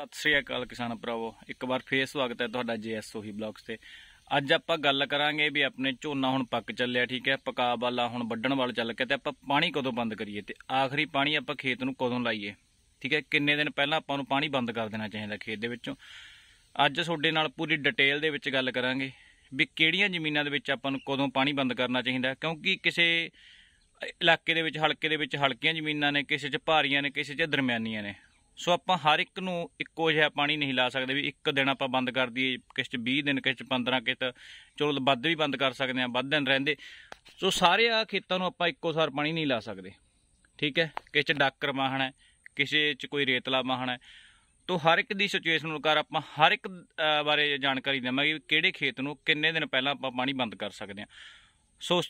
ਸਤਿ ਸ੍ਰੀ ਅਕਾਲ ਕਿਸਾਨ ਭਰਾਵੋ ਇੱਕ ਵਾਰ ਫੇਰ ਸਵਾਗਤ ਹੈ ਤੁਹਾਡਾ ਜੀਐਸ ਉਹੀ ਬਲੌਗਸ ਤੇ ਅੱਜ ਆਪਾਂ ਗੱਲ ਕਰਾਂਗੇ ਵੀ ਆਪਣੇ ਝੋਨਾ ਹੁਣ ਪੱਕ ਚੱਲਿਆ ਠੀਕ ਹੈ ਪਕਾ ਵਾਲਾ ਹੁਣ ਵੱਢਣ ਵਾਲਾ ਚੱਲ ਕੇ ਤੇ ਆਪਾਂ ਪਾਣੀ ਕਦੋਂ ਬੰਦ ਕਰੀਏ ਤੇ ਆਖਰੀ ਪਾਣੀ ਆਪਾਂ ਖੇਤ ਨੂੰ ਕਦੋਂ ਲਾਈਏ ਠੀਕ ਹੈ ਕਿੰਨੇ ਦਿਨ ਪਹਿਲਾਂ ਆਪਾਂ ਨੂੰ ਪਾਣੀ ਬੰਦ ਕਰ ਦੇਣਾ ਚਾਹੀਦਾ ਖੇਤ ਦੇ ਵਿੱਚੋਂ ਅੱਜ ਤੁਹਾਡੇ ਨਾਲ ਪੂਰੀ ਡਿਟੇਲ ਦੇ ਵਿੱਚ ਗੱਲ ਕਰਾਂਗੇ ਵੀ ਕਿਹੜੀਆਂ ਜ਼ਮੀਨਾਂ ਦੇ ਵਿੱਚ ਆਪਾਂ ਨੂੰ ਕਦੋਂ ਪਾਣੀ ਬੰਦ ਕਰਨਾ ਚਾਹੀਦਾ ਕਿਉਂਕਿ ਕਿਸੇ ਇਲਾਕੇ ਦੇ ਵਿੱਚ ਹਲਕੇ ਦੇ ਵਿੱਚ ਹਲਕੀਆਂ ਜ਼ਮੀਨਾਂ ਨੇ ਕਿਸੇ 'ਚ ਭਾਰੀਆਂ ਨੇ ਕਿਸੇ 'ਚ ਦਰਮਿਆਨੀਆਂ ਨੇ ਸੋ ਆਪਾਂ ਹਰ ਇੱਕ ਨੂੰ ਇੱਕੋ ਜਿਹਾ ਪਾਣੀ ਨਹੀਂ ਲਾ ਸਕਦੇ ਵੀ ਇੱਕ ਦਿਨ ਆਪਾਂ ਬੰਦ ਕਰ ਦਈਏ ਕਿਸ਼ਤ 20 ਦਿਨ ਕਿਸ਼ਤ 15 ਕਿਸ਼ਤ ਚਲੋ ਵੱਧ ਵੀ ਬੰਦ ਕਰ ਸਕਦੇ ਆ ਵੱਧ ਦਿਨ ਰਹਿੰਦੇ ਸੋ ਸਾਰੇ ਆ ਖੇਤਾਂ ਨੂੰ ਆਪਾਂ ਇੱਕੋ ਸਾਰ ਪਾਣੀ ਨਹੀਂ ਲਾ ਸਕਦੇ ਠੀਕ ਹੈ ਕਿਸੇ 'ਚ ਡਾਕਰ ਮਾਹਣਾ ਕਿਸੇ 'ਚ ਕੋਈ ਰੇਤਲਾ ਮਾਹਣਾ ਤੋ ਹਰ ਇੱਕ ਦੀ ਸਿਚੁਏਸ਼ਨ ਅਨੁਸਾਰ ਆਪਾਂ ਹਰ ਇੱਕ ਬਾਰੇ ਜਾਣਕਾਰੀ ਦੇਵਾਂਗੇ ਕਿਹੜੇ ਖੇਤ ਨੂੰ ਕਿੰਨੇ ਦਿਨ ਪਹਿਲਾਂ ਆਪਾਂ ਪਾਣੀ ਬੰਦ ਕਰ ਸਕਦੇ ਆ ਸੋ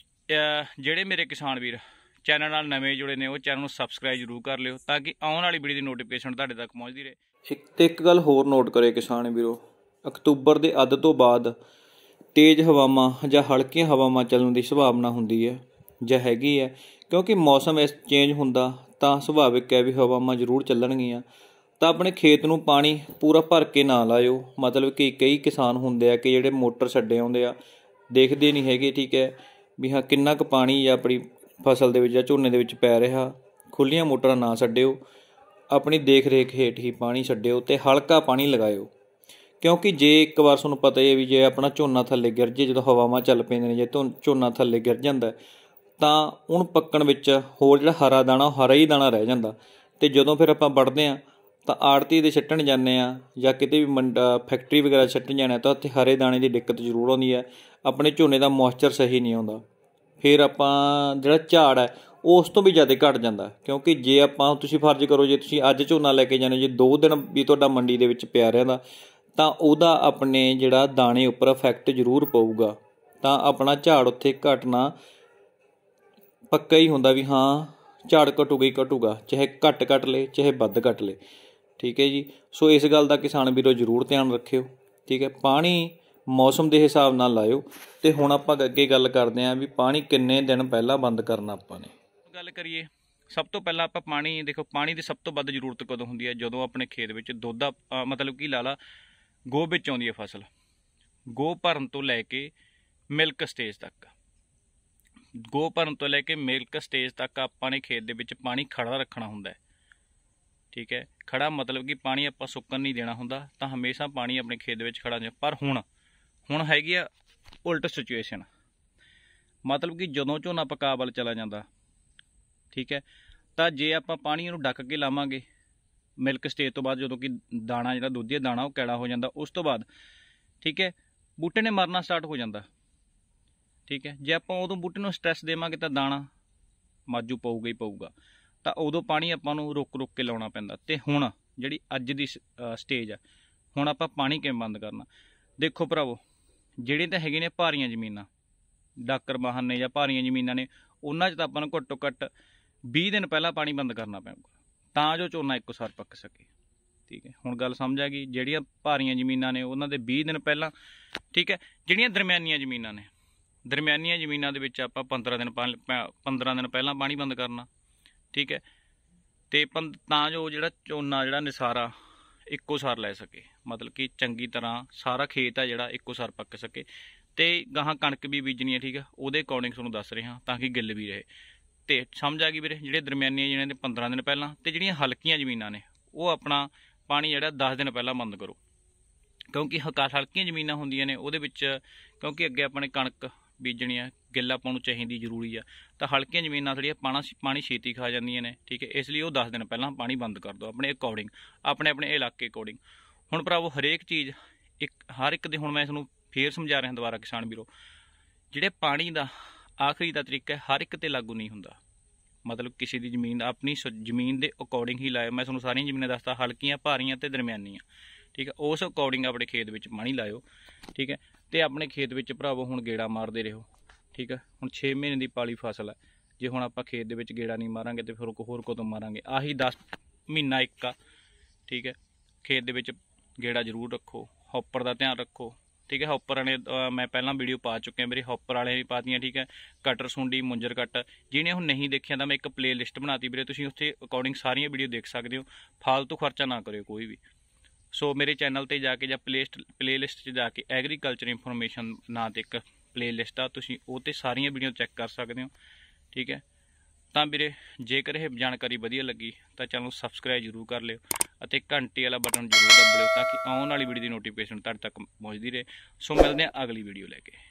ਜਿਹੜੇ ਮੇਰੇ ਕਿਸਾਨ ਵੀਰ ਚੈਨਲ ਨਾਲ ਨਵੇਂ ਜੁੜੇ ਨੇ ਉਹ ਚੈਨਲ ਨੂੰ ਸਬਸਕ੍ਰਾਈਬ ਜ਼ਰੂਰ ਕਰ ਲਿਓ ਤਾਂ ਕਿ ਆਉਣ ਵਾਲੀ ਵੀਡੀਓ ਦੀ ਨੋਟੀਫਿਕੇਸ਼ਨ ਤੁਹਾਡੇ ਤੱਕ ਪਹੁੰਚਦੀ ਰਹੇ ਇੱਕ ਇੱਕ ਗੱਲ ਹੋਰ ਨੋਟ ਕਰੇ ਕਿਸਾਨ ਵੀਰੋ ਅਕਤੂਬਰ ਦੇ ਅੱਧ ਤੋਂ ਬਾਅਦ ਤੇਜ਼ ਹਵਾਵਾਂ ਜਾਂ ਹਲਕੀਆਂ ਹਵਾਵਾਂ ਚੱਲਣ ਦੀ ਸੰਭਾਵਨਾ ਹੁੰਦੀ ਹੈ ਜਾਂ ਹੈਗੀ ਹੈ ਕਿਉਂਕਿ ਮੌਸਮ ਇਸ ਚੇਂਜ ਹੁੰਦਾ ਤਾਂ ਸੁਭਾਵਿਕ ਹੈ ਵੀ ਹਵਾਵਾਂ ਜ਼ਰੂਰ ਚੱਲਣਗੀਆਂ ਤਾਂ ਆਪਣੇ ਖੇਤ ਨੂੰ ਪਾਣੀ ਪੂਰਾ ਭਰ ਕੇ ਨਾ ਲਾਇਓ ਮਤਲਬ ਕਿ ਕਈ ਕਿਸਾਨ ਹੁੰਦੇ ਆ ਕਿ ਜਿਹੜੇ ਮੋਟਰ ਛੱਡੇ ਆਉਂਦੇ ਆ ਦੇਖਦੇ ਨਹੀਂ ਹੈਗੇ ਠੀਕ ਹੈ ਵੀ ਹਾਂ ਕਿੰਨਾ ਕੁ ਪਾਣੀ ਜਾਂ ਆਪਣੀ ਫਸਲ ਦੇ ਵਿੱਚ ਜਾਂ ਝੋਨੇ ਦੇ ਵਿੱਚ ਪੈ ਰਿਹਾ ਖੁੱਲੀਆਂ ਮੋਟਰਾਂ ਨਾ ਛੱਡਿਓ ਆਪਣੀ ਦੇਖ ਰੇਖ ਹੇਠ ਹੀ ਪਾਣੀ ਛੱਡਿਓ ਤੇ ਹਲਕਾ ਪਾਣੀ ਲਗਾਇਓ ਕਿਉਂਕਿ ਜੇ ਇੱਕ ਵਾਰ ਤੁਹਾਨੂੰ ਪਤਾ ਹੈ ਵੀ ਜੇ ਆਪਣਾ ਝੋਨਾ ਥੱਲੇ ਗਿਰ ਜੇ ਜਦੋਂ ਹਵਾਵਾਂ ਚੱਲ ਪੈਂਦੀਆਂ ਨੇ ਜੇ ਝੋਨਾ ਥੱਲੇ ਗਿਰ ਜਾਂਦਾ ਤਾਂ ਉਹਨ ਪੱਕਣ ਵਿੱਚ ਹੋਰ ਜਿਹੜਾ ਹਰਾ ਦਾਣਾ ਹਰਾ ਹੀ ਦਾਣਾ ਰਹਿ ਜਾਂਦਾ ਤੇ ਜਦੋਂ ਫਿਰ ਆਪਾਂ ਵੜਦੇ ਆ ਤਾਂ ਆੜਤੀ ਦੇ ਛੱਟਣ ਜਾਂਦੇ ਆ ਜਾਂ ਕਿਤੇ ਵੀ ਫੈਕਟਰੀ ਵਗੈਰਾ ਛੱਟਣ ਜਾਣਾ ਤਾਂ ਉੱਥੇ ਹਰੇ ਦਾਣੇ ਦੀ ਦਿੱਕਤ ਜ਼ਰੂਰ ਆਉਂਦੀ ਹੈ ਆਪਣੇ ਝੋਨੇ ਦਾ ਮੋਇਸਚਰ ਸਹੀ ਨਹੀਂ ਆਉਂਦਾ ਫਿਰ ਆਪਾਂ ਜਿਹੜਾ ਝਾੜ ਹੈ ਉਸ ਤੋਂ ਵੀ ਜ਼ਿਆਦਾ ਘਟ ਜਾਂਦਾ ਕਿਉਂਕਿ ਜੇ ਆਪਾਂ ਤੁਸੀਂ ਫਰਜ਼ ਕਰੋ ਜੇ ਤੁਸੀਂ ਅੱਜ ਝੋਨਾ ਲੈ ਕੇ ਜਾਂਦੇ ਜੇ 2 ਦਿਨ ਵੀ ਤੁਹਾਡਾ ਮੰਡੀ ਦੇ ਵਿੱਚ ਪਿਆ ਰਹਿੰਦਾ ਤਾਂ ਉਹਦਾ ਆਪਣੇ ਜਿਹੜਾ ਦਾਣੇ ਉੱਪਰ ਇਫੈਕਟ ਜ਼ਰੂਰ ਪਊਗਾ ਤਾਂ ਆਪਣਾ ਝਾੜ ਉੱਥੇ ਘਟਣਾ ਪੱਕਾ ਹੀ ਹੁੰਦਾ ਵੀ ਹਾਂ ਝਾੜ ਘਟੂਗਾ ਹੀ ਘਟੂਗਾ ਚਾਹੇ ਘੱਟ ਘਟ ਲੇ ਚਾਹੇ ਵੱਧ ਘਟ ਲੇ ਠੀਕ ਹੈ ਜੀ ਸੋ ਇਸ ਗੱਲ ਦਾ ਕਿਸਾਨ ਵੀਰੋ ਜ਼ਰੂਰ ਧਿਆਨ ਰੱਖਿਓ ਠੀਕ ਹੈ ਪਾਣੀ ਮੌਸਮ ਦੇ ਹਿਸਾਬ ਨਾਲ ਲਾਇਓ ਤੇ ਹੁਣ ਆਪਾਂ ਅੱਗੇ ਗੱਲ ਕਰਦੇ ਆਂ ਵੀ ਪਾਣੀ ਕਿੰਨੇ ਦਿਨ ਪਹਿਲਾਂ ਬੰਦ ਕਰਨਾ ਆਪਾਂ ਨੇ ਗੱਲ ਕਰੀਏ ਸਭ ਤੋਂ ਪਹਿਲਾਂ ਆਪਾਂ ਪਾਣੀ ਦੇਖੋ ਪਾਣੀ ਦੀ ਸਭ ਤੋਂ ਵੱਧ ਜ਼ਰੂਰਤ ਕਦੋਂ ਹੁੰਦੀ ਹੈ ਜਦੋਂ ਆਪਣੇ ਖੇਤ ਵਿੱਚ ਦੁੱਧ ਮਤਲਬ ਕੀ ਲਾਲਾ ਗੋ ਵਿੱਚ ਆਉਂਦੀ ਹੈ ਫਸਲ ਗੋ ਭਰਨ ਤੋਂ ਲੈ ਕੇ ਮਿਲਕ ਸਟੇਜ ਤੱਕ ਗੋ ਭਰਨ ਤੋਂ ਲੈ ਕੇ ਮਿਲਕ ਸਟੇਜ ਤੱਕ ਆਪਾਂ ਨੇ ਖੇਤ ਦੇ ਵਿੱਚ ਪਾਣੀ ਖੜਾ ਰੱਖਣਾ ਹੁੰਦਾ ਹੈ ਠੀਕ ਹੈ ਖੜਾ ਮਤਲਬ ਕਿ ਪਾਣੀ ਆਪਾਂ ਸੁੱਕਣ ਨਹੀਂ ਦੇਣਾ ਹੁੰਦਾ ਤਾਂ ਹਮੇਸ਼ਾ ਪਾਣੀ ਆਪਣੇ ਖੇਤ ਦੇ ਵਿੱਚ ਖੜਾ ਜਾਂ ਪਰ ਹੁਣ ਹੁਣ ਹੈਗੀ ਆ ਉਲਟ ਸਿਚੁਏਸ਼ਨ ਮਤਲਬ ਕਿ ਜਦੋਂ ਝੋਨਾ ਪਕਾ ਵੱਲ ਚਲਾ ਜਾਂਦਾ ਠੀਕ ਹੈ ਤਾਂ ਜੇ ਆਪਾਂ ਪਾਣੀ ਨੂੰ ਡੱਕ ਕੇ ਲਾਵਾਂਗੇ ਮਿਲਕ ਸਟੇਜ ਤੋਂ ਬਾਅਦ ਜਦੋਂ ਕਿ ਦਾਣਾ ਜਿਹੜਾ ਦਾ ਦਾਣਾ ਉਹ ਕੈੜਾ ਹੋ ਜਾਂਦਾ ਉਸ ਤੋਂ ਬਾਅਦ ਠੀਕ ਹੈ ਬੂਟੇ ਨੇ ਮਰਨਾ ਸਟਾਰਟ ਹੋ ਜਾਂਦਾ ਠੀਕ ਹੈ ਜੇ ਆਪਾਂ ਉਦੋਂ ਬੂਟੇ ਨੂੰ ਸਟ्रेस ਦੇਵਾਂਗੇ ਤਾਂ ਦਾਣਾ ਮਾਜੂ ਪਾਊਗਾ ਹੀ ਪਾਊਗਾ ਤਾਂ ਉਦੋਂ ਪਾਣੀ ਆਪਾਂ ਨੂੰ ਰੁਕ ਰੁਕ ਕੇ ਲਾਉਣਾ ਪੈਂਦਾ ਤੇ ਹੁਣ ਜਿਹੜੀ ਅੱਜ ਦੀ ਸਟੇਜ ਆ ਹੁਣ ਆਪਾਂ ਪਾਣੀ ਕਿਵੇਂ ਬੰਦ ਕਰਨਾ ਦੇਖੋ ਭਰਾਵੋ ਜਿਹੜੇ ਤਾਂ ਹੈਗੇ ਨੇ ਭਾਰੀਆਂ ਜ਼ਮੀਨਾਂ ਡਾਕਰ ਬਾਹਨ ਨੇ ਜਾਂ ਭਾਰੀਆਂ ਜ਼ਮੀਨਾਂ ਨੇ ਉਹਨਾਂ 'ਚ ਤਾਂ ਆਪਾਂ ਨੂੰ ਘੱਟੋ ਘੱਟ 20 ਦਿਨ ਪਹਿਲਾਂ ਪਾਣੀ ਬੰਦ ਕਰਨਾ ਪੈਂਦਾ ਤਾਂ ਜੋ ਝੋਨਾ ਇੱਕੋ ਸਾਰ ਪੱਕ ਸਕੇ ਠੀਕ ਹੈ ਹੁਣ ਗੱਲ ਸਮਝ ਆ ਗਈ ਜਿਹੜੀਆਂ ਭਾਰੀਆਂ ਜ਼ਮੀਨਾਂ ਨੇ ਉਹਨਾਂ ਦੇ 20 ਦਿਨ ਪਹਿਲਾਂ ਠੀਕ ਹੈ ਜਿਹੜੀਆਂ ਦਰਮਿਆਨੀਆਂ ਜ਼ਮੀਨਾਂ ਨੇ ਦਰਮਿਆਨੀਆਂ ਜ਼ਮੀਨਾਂ ਦੇ ਵਿੱਚ ਆਪਾਂ 15 ਦਿਨ 15 ਦਿਨ ਪਹਿਲਾਂ ਪਾਣੀ ਬੰਦ ਕਰਨਾ ਠੀਕ ਹੈ ਤੇ ਤਾਂ ਜੋ ਜਿਹੜਾ ਝੋਨਾ ਜਿਹੜਾ ਨਿਸਾਰਾ ਇੱਕੋ ਸਾਰ ਲੈ ਸਕੇ ਮਤਲਬ ਕਿ ਚੰਗੀ ਤਰ੍ਹਾਂ ਸਾਰਾ ਖੇਤ ਆ ਜਿਹੜਾ ਇੱਕੋ ਸਾਰ ਪੱਕ ਸਕੇ ਤੇ ਗਾਹਾਂ ਕਣਕ ਵੀ ਬੀਜਣੀ ਹੈ ਠੀਕ ਆ ਉਹਦੇ ਅਕੋਰਡਿੰਗ ਤੁਹਾਨੂੰ ਦੱਸ ਰਿਹਾ ਤਾਂ ਕਿ ਗਿੱਲ ਵੀ ਰਹੇ ਤੇ ਸਮਝ ਆ ਗਈ ਵੀਰੇ ਜਿਹੜੇ ਦਰਮਿਆਨੀਆਂ ਜਿਹਨਾਂ ਦੇ 15 ਦਿਨ ਪਹਿਲਾਂ ਤੇ ਜਿਹੜੀਆਂ ਹਲਕੀਆਂ ਜ਼ਮੀਨਾਂ ਨੇ ਉਹ ਆਪਣਾ ਪਾਣੀ ਜਿਹੜਾ 10 ਦਿਨ ਪਹਿਲਾਂ ਬੰਦ ਕਰੋ ਕਿਉਂਕਿ ਹਲਕੀਆਂ ਜ਼ਮੀਨਾਂ ਹੁੰਦੀਆਂ ਨੇ ਉਹਦੇ ਵਿੱਚ ਕਿਉਂਕਿ ਅੱਗੇ ਆਪਣੇ ਕਣਕ ਬੀਜਣੀ ਆ ਗਿੱਲਾ ਪਾਉਣਾ ਚਾਹੀਦੀ ਜ਼ਰੂਰੀ ਆ ਤਾਂ ਹਲਕੀਆਂ ਜ਼ਮੀਨਾਂ ਥੜੀਆਂ ਪਾਣਾ ਪਾਣੀ ਛੇਤੀ ਖਾ ਜਾਂਦੀਆਂ ਨੇ ਠੀਕ ਹੈ ਇਸ ਲਈ ਉਹ 10 ਦਿਨ ਪਹਿਲਾਂ ਪਾਣੀ ਬੰਦ ਕਰ ਦਿਓ ਆਪਣੇ ਅਕੋਰਡਿੰਗ ਆਪਣੇ ਆਪਣੇ ਇਲਾਕੇ ਅਕੋਰਡਿੰਗ ਹੁਣ ਭਰਾਵੋ ਹਰੇਕ ਚੀਜ਼ ਇੱਕ ਹਰ ਇੱਕ ਦੇ ਹੁਣ ਮੈਂ ਤੁਹਾਨੂੰ ਫੇਰ ਸਮਝਾ ਰਿਹਾ ਦੁਬਾਰਾ ਕਿਸਾਨ ਵੀਰੋ ਜਿਹੜੇ ਪਾਣੀ ਦਾ ਆਖਰੀ ਦਾ ਤਰੀਕਾ ਹਰ ਇੱਕ ਤੇ ਲਾਗੂ ਨਹੀਂ ਹੁੰਦਾ ਮਤਲਬ ਕਿਸੇ ਦੀ ਜ਼ਮੀਨ ਆਪਣੀ ਜ਼ਮੀਨ ਦੇ ਅਕੋਰਡਿੰਗ ਹੀ ਲਾਇਆ ਮੈਂ ਤੁਹਾਨੂੰ ਸਾਰੀਆਂ ਜ਼ਮੀਨਾਂ ਦੱਸਦਾ ਹਲਕੀਆਂ ਭਾਰੀਆਂ ਤੇ ਦਰਮਿਆਨੀਆਂ ਠੀਕ ਹੈ ਉਸ ਅਕੋਰਡਿੰਗ ਆਪਣੇ ਖੇਤ ਵਿੱਚ ਪਾਣੀ ਲਾਇਓ ਠੀਕ ਹੈ ਤੇ ਆਪਣੇ ਖੇਤ ਵਿੱਚ ਭਰਾਵੋ ਹੁਣ ਗੇੜਾ ਮਾਰਦੇ ਰਹੋ ਠੀਕ ਹੈ ਹੁਣ 6 ਮਹੀਨੇ ਦੀ ਪਾਲੀ ਫਸਲ ਹੈ ਜੇ ਹੁਣ ਆਪਾਂ ਖੇਤ ਦੇ ਵਿੱਚ ਗੇੜਾ ਨਹੀਂ ਮਾਰਾਂਗੇ ਤੇ ਫਿਰ ਹੋਰ ਕਦੋਂ ਮਾਰਾਂਗੇ ਆਹੀ 10 ਮਹੀਨਾ ਇੱਕ ਆ ਠੀਕ ਹੈ ਖੇਤ ਦੇ ਵਿੱਚ ਗੇੜਾ ਜ਼ਰੂਰ ਰੱਖੋ ਹੌਪਰ ਦਾ ਧਿਆਨ ਰੱਖੋ ਠੀਕ ਹੈ ਹੌਪਰ ਨੇ ਮੈਂ ਪਹਿਲਾਂ ਵੀਡੀਓ ਪਾ ਚੁੱਕੇ ਮੇਰੇ ਹੌਪਰ ਵਾਲੇ ਵੀ ਪਾਤੀਆਂ ਠੀਕ ਹੈ ਕਟਰ ਸੁੰਡੀ ਮੁੰਜਰ ਕੱਟ ਜਿਹਨੇ ਹੁਣ ਨਹੀਂ ਦੇਖਿਆ ਤਾਂ ਮੈਂ ਇੱਕ ਪਲੇਲਿਸਟ ਬਣਾਤੀ ਵੀਰੇ ਤੁਸੀਂ ਉੱਥੇ ਅਕੋਰਡਿੰਗ ਸਾਰੀਆਂ ਵੀਡੀਓ ਦੇਖ ਸਕਦੇ ਹੋ ਫालतू ਖਰਚਾ ਨਾ ਕਰਿਓ ਕੋਈ ਵੀ ਸੋ ਮੇਰੇ ਚੈਨਲ ਤੇ ਜਾ ਕੇ ਜਾਂ ਪਲੇਲਿਸਟ ਪਲੇਲਿਸਟ 'ਚ ਜਾ ਕੇ ਐਗਰੀਕਲਚਰ ਇਨਫੋਰਮੇਸ਼ਨ ਨਾਂ ਤੇ ਇੱਕ ਪਲੇਲਿਸਟ ਆ ਤੁਸੀਂ ਉਹ ਤੇ ਸਾਰੀਆਂ ਵੀਡੀਓ ਚੈੱਕ ਕਰ ਸਕਦੇ ਹੋ ਠੀਕ ਹੈ ਤਾਂ ਵੀਰੇ ਜੇਕਰ ਇਹ ਜਾਣਕਾਰੀ ਵਧੀਆ ਲੱਗੀ ਤਾਂ ਚੈਨਲ ਨੂੰ ਸਬਸਕ੍ਰਾਈਬ ਜ਼ਰੂਰ ਕਰ ਲਿਓ ਅਤੇ ਘੰਟੀ ਵਾਲਾ ਬਟਨ ਜ਼ਰੂਰ ਦਬਾ ਲਿਓ ਤਾਂ ਕਿ ਆਉਣ ਵਾਲੀ ਵੀਡੀਓ ਦੀ ਨੋਟੀਫਿਕੇਸ਼ਨ ਤੁਹਾਡੇ ਤੱਕ ਪਹੁੰਚਦੀ ਰਹੇ ਸੋ ਮਿਲਦੇ ਹਾਂ ਅਗਲੀ ਵੀਡੀਓ ਲੈ ਕੇ